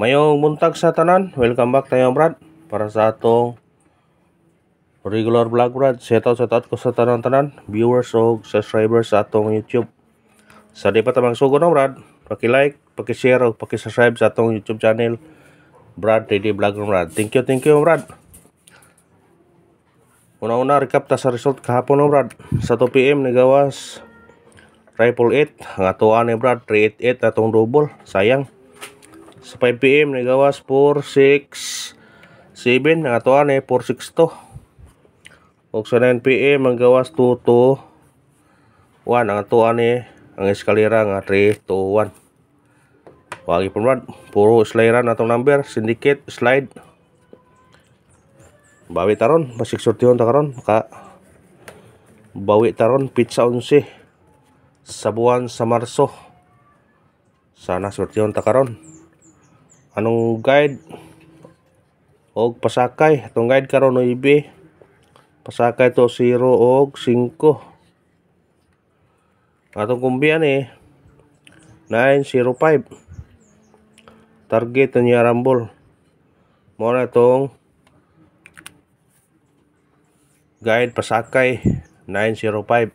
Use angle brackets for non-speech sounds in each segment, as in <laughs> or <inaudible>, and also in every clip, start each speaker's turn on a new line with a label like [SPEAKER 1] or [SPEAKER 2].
[SPEAKER 1] Mayong buntag sa tanan. Welcome back tayo brad para sa atong regular vlog brad. Shout out sa taot ko sa tanan tanan viewers o subscribers sa atong YouTube. Sa di pa tamang sugo no brad. Paki-like, paki-share o paki-subscribe sa atong YouTube channel. Brad Daily Vlog brad. Thank you, thank you brad. Una-una recap ta sa result kahapon no brad. Sa 2 PM nagawas Rifle 8 ang atuan ni Brad 388 atong double sayang sa 5pm nagawas 4, 6 7 ang ato ane 4, 6 to o sa 9pm ang gawas 2, 2 1 ang ato ane ang eskalera nga 3, 2, Wagi pemrad, puro slideran atong number, syndicate, slide. Bawi taron, basik sortihon ta karon, maka bawi taron pizza 11 sa buwan sa Marso. Sana sortihon ta karon anong guide og pasakay atong guide karon no ibi pasakay to 0 og 5 atong kumbian eh 905 target niya rambol mo na itong guide pasakay 905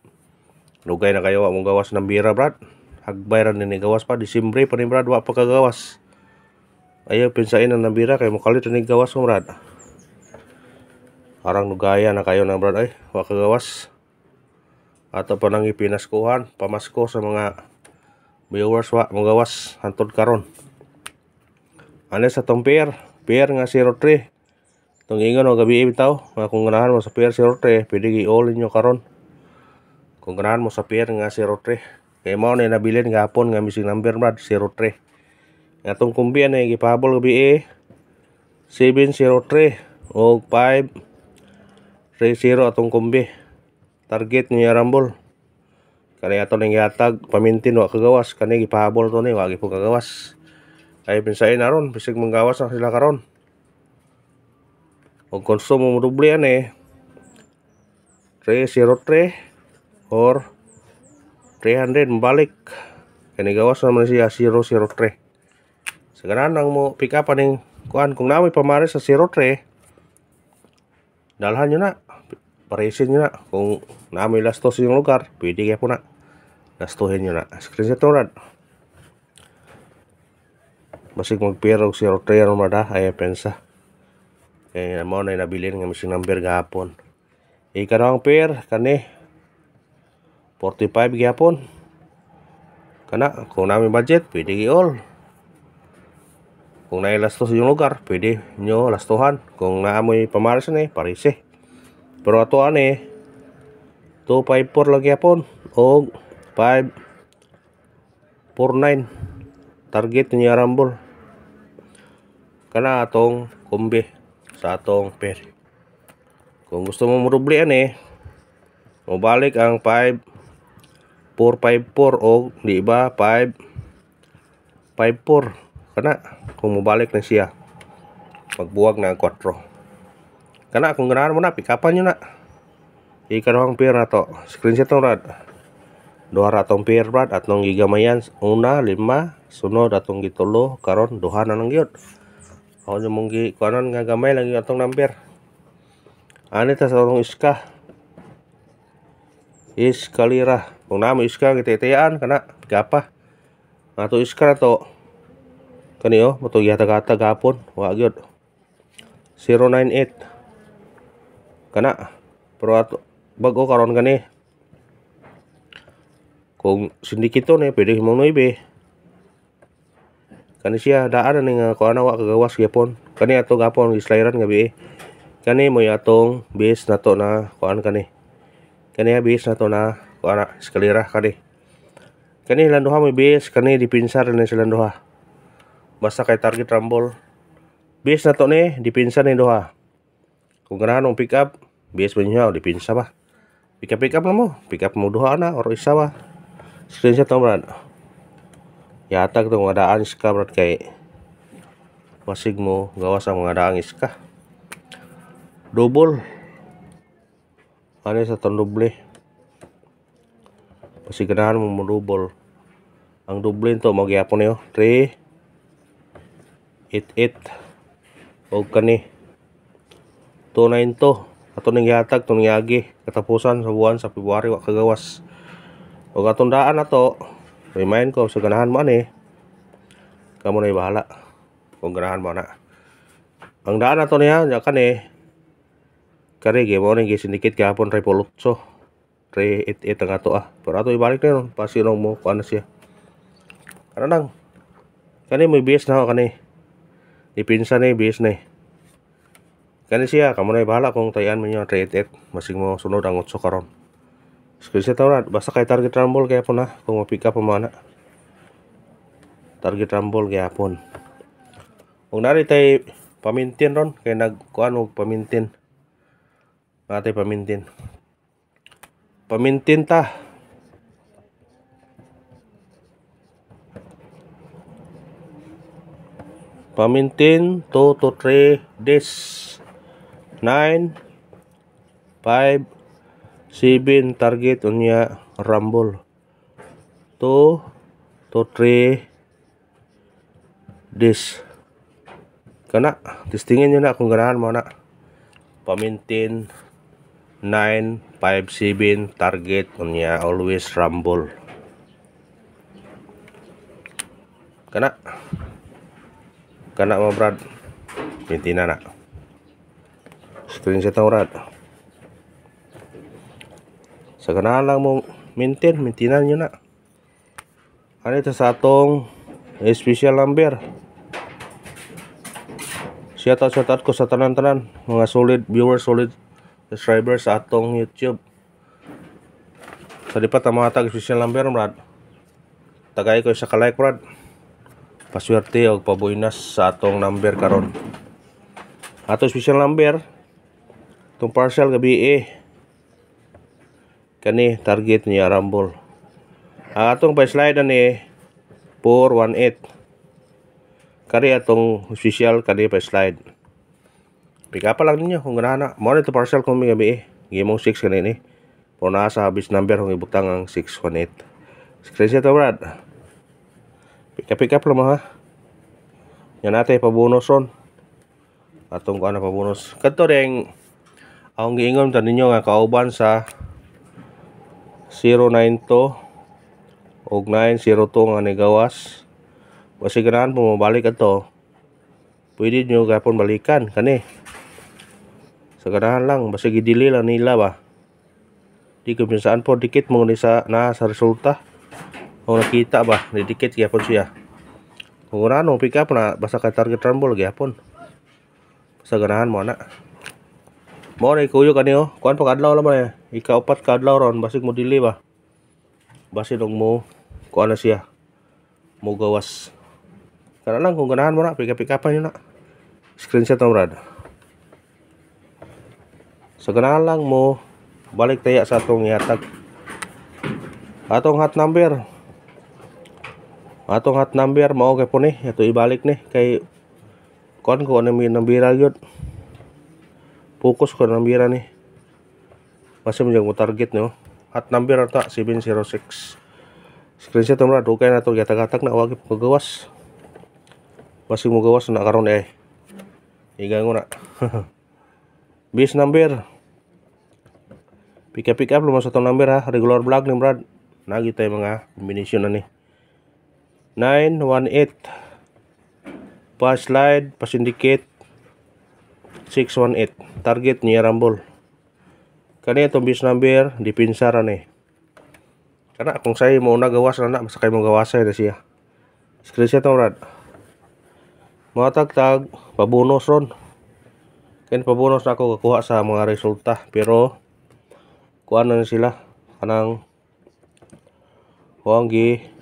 [SPEAKER 1] lugay na kayo wa mong gawas ng bira brad hagbayran ni gawas pa disimbre pa ni brad wa pa kagawas ayaw pinsain ang nabira kay mukalit ni gawas mo brad karang nugaya na kayo na brad ay wakagawas ato pa nang ipinaskuhan pamasko sa mga viewers wa gawas hantod karon ano sa tong pier pair nga 03 tong ingon og gabi bitaw nga kung ganahan mo sa pier 03 pwede gi all inyo karon kung ganahan mo sa pier nga 03 kay mo ni nabilin hapon nga missing number brad 03 atong kumbiya na gipahabol gabi BA 703 o 5 30 atong kumbi target niya rambol kani ato ning yatag pamintin wa kagawas kani gipahabol to ni wa gipud kagawas kay na ron bisig manggawas na sila karon og konsumo mo doble ani 303 or 300 balik kani gawas naman siya 003 sekarang nang mo pick up aning kuan kung nami pamaris sa zero tre dalhan nyo na parisin nyo na kung nami lastos yung lugar pwede kaya po na lastuhin nyo na screenshot nyo na masig magpirog zero tre ano na. ay pensa kaya mo na inabilin nga masig number gahapon ikanong pair kani 45 gihapon kana kung nami budget pwede all Kung nailastos yung lugar, pwede nyo lastuhan. Kung naamoy pamalas na eh, parise. Pero ato ano eh, 254 lagi hapon o 549 target niya rambol kana atong kumbi sa atong peri kung gusto mo murublian eh mabalik ang 5 454 o di ba 5 54 kana kung mubalik na siya magbuwag na 4 Karena kung ganahan mo na pikapan nyo na ikaduhang pair na to screenshot ng rad duha ratong pir rad at nung gigamayan una lima sunod gitu, atong gitulo karon doha na lang yun ako nyo mong gikuanan nga gamay lang yung atong nampir ani sa atong iska iskalira kung namo iska kita itayaan gitu, ya, kana pikapa atau iska na to kaniyo matog ya, gihatag-hatag gapon wa gyud 098 kana pero ato bago karon gani kung sindikito ni pwede himong 9 kani siya daan ni nga kuan wa kagawas gyapon kani ato gapon islayran nga bi kani mo ya bis na to na kuan kani kani ya na nato na kuan skalira kani kani landuha mo bis kani dipinsar ni sa basta kay target rambol bias na to ni dipinsa ni doha kung ganahan pick up bias ba niya dipinsa ba pick up pick up na mo pick up mo doha na or isa ba screenshot na brad yatag to mga daan iska brad kay wasig mo gawas ang mga daang iska double ano sa tong doble pasig ganahan mo mo double ang doble to magyapon niyo 3 88 it o kani to na to ato ning yatag to ning yagi katapusan sa buwan sa February wa kagawas o katundaan na to remind ko sa ganahan mo ani kamo na bahala kung ganahan mo na ang daan na to niya niya kani kari gimo ning gisindikit kahapon repolutso re it it ang ato ah pero ato ibalik na yun pasinong mo kuan na siya ano nang kani may bias na ako kani Dipinsa ni bis ni. Kani siya kamo na ibala kung tayan trade it masing mo sunod ang utso karon. Sige taw na basta kay target rumble kaya po na kung mapika up mana. Target rumble kaya po. Kung nari tay pamintin ron kay nagkuan pamintin. Natay pamintin. Pamintin ta. pamintin 2 to 3 days 9 5 7 target unya rumble 2 to 3 days kana testingin nyo na kung ganahan mo na pamintin 9 5 7 target unya always rumble kana mo mau berat, na anak. ang brad sa kanaan lang mong maintain maintinan nyo na ano ito sa atong special number shout out shout out ko sa tanan-tanan mga solid viewers solid subscribers sa atong youtube sa lipat ang mga tag special number brad tagay ko sa kalike brad paswerte og pabuinas sa atong number karon ato special number itong parcel gabi eh kani target niya rambol ang ah, atong baseline ni 418 kari atong official kani baseline pika pa lang ninyo kung ganahan mo na ito parcel kung may gabi eh gimong 6 kanini ni po na habis number kung ibutang ang 618 screenshot to brad Kapit up lang mo ha. Yan natin pabonus ron. Atong kuan na pabonus. Kadto ring ang giingon ta ninyo nga kauban sa 092 og 902 nga negawas. Kasi ganahan po mabalik ato. Pwede nyo gapon balikan kani. Sa ganahan lang basta gidili lang nila ba. Di kabisaan po dikit mo ni sa na sa resulta. orang kita bah sedikit ya pun sih ya pengurangan mau pika pernah bahasa kata target rambol ya pun bahasa mana? mau mau nih kuyu kan yo pakai pakadlau lah mana ya. ika opat kadlau ron basik mau dili bah basik dong mau kuan sih ya, ya mau gawas karena langkung ganahan mana? nak pika pika apa nak screenshot nomor ada lang mau balik tayak satu ngiatak Atau hat nampir? atong ngat nambir mau kay po ni ato ibalik nih, kay kon ko ano nambira yun gitu. fokus ko nambira nih, masih menjaga target nih. oh at number ata 706 screenshot mo ra dugay na to gatagatag na wagi po gawas masih mo gawas na karon eh iga na <laughs> bis nambir, pick up pick up nambir atong nambir ha ah. regular black ni brad nagitay mga ah. combination na 918 pa-slide, pa-syndicate 618 target ni Rambol kani itong base number dipinsa ra ni kana kung say mo na gawas na na masakay mo gawasay na siya screenshot mo rad mga tagtag pabunos ron kani pabunos na ako kakuha sa mga resulta pero kuha na sila kanang huwang gi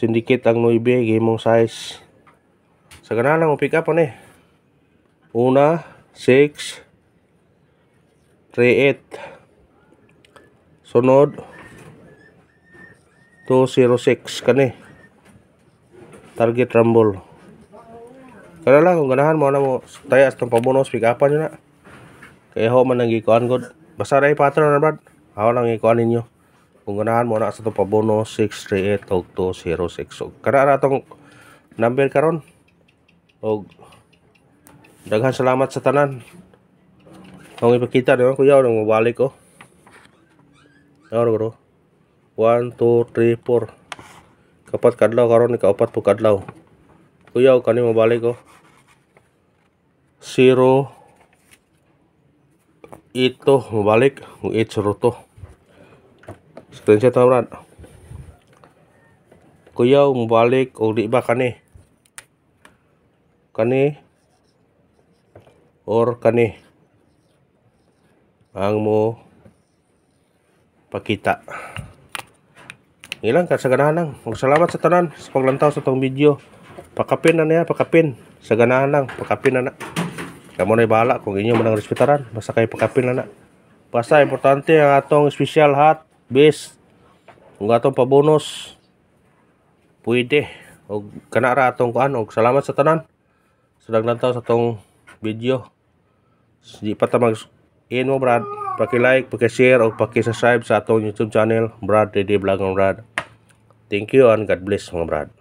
[SPEAKER 1] Syndicate ang 9, gimong size. Sa kanalang pick up ano eh. Una, 6, 3, 8. Sunod, 206 kani. Target rumble. Kanalang kung ganahan mo na ano mo tayas ng pabonus pick upan nyo na. Kaya ho man ang gikuan god. Basta rin pattern na ano, brad. Ako lang gikuan ninyo. Punganahan mo na sa itong pabono 638 og 206 og kada na itong number karon og daghan salamat sa tanan ang ipakita naman kuya o nang mabalik ko oh? ano bro 1, 2, 3, 4 kapat kadlaw karon ikaupat po kadlaw kuya o kani mabalik ko 0 ito mabalik 8 0 to Sitensya tawran. Kuyaw balik o di ba kani? Kani or kani ang mo pakita. Ilang ka sa ganahan lang. Salamat sa tanan sa paglantaw sa tong video. Pakapin na niya, pakapin. Sa ganahan lang, pakapin na na. Kamu na bahala kung inyo manang respetaran. Basta kayo pakapin na na. Basta importante ang atong special hat bis kung atong pabonus pwede og kana atong kuan og salamat sa tanan sa daghan tawo sa tong video di pa ta mag in mo brad paki-like paki-share og paki-subscribe sa atong YouTube channel Brad Dede Vlog Brad thank you and God bless mga brad